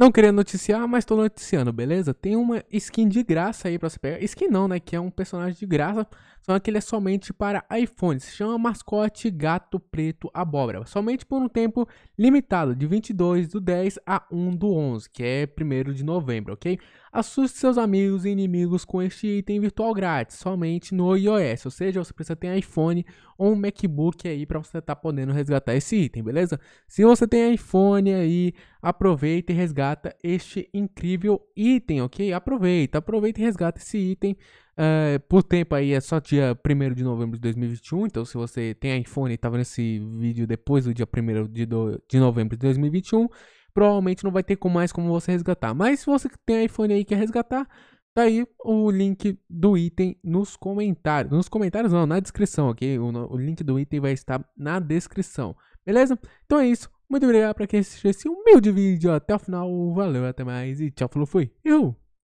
Não querendo noticiar, mas tô noticiando, beleza? Tem uma skin de graça aí pra você pegar. Skin não, né? Que é um personagem de graça, só que ele é somente para iPhone. Se chama Mascote Gato Preto Abóbora. Somente por um tempo limitado, de 22 do 10 a 1 do 11, que é 1 de novembro, ok? Assuste seus amigos e inimigos com este item virtual grátis, somente no iOS. Ou seja, você precisa ter iPhone ou um MacBook aí para você estar tá podendo resgatar esse item, beleza? Se você tem iPhone aí, aproveita e resgata este incrível item, ok? Aproveita, aproveita e resgata esse item. Uh, por tempo aí é só dia 1 de novembro de 2021, então se você tem iPhone e tá vendo esse vídeo depois do dia 1 de, do, de novembro de 2021, provavelmente não vai ter mais como você resgatar. Mas se você tem iPhone aí e quer resgatar, Tá aí o link do item nos comentários. Nos comentários não, na descrição, ok? O, o link do item vai estar na descrição. Beleza? Então é isso. Muito obrigado para quem assistiu esse humilde vídeo até o final. Valeu, até mais e tchau, falou, fui. Eu!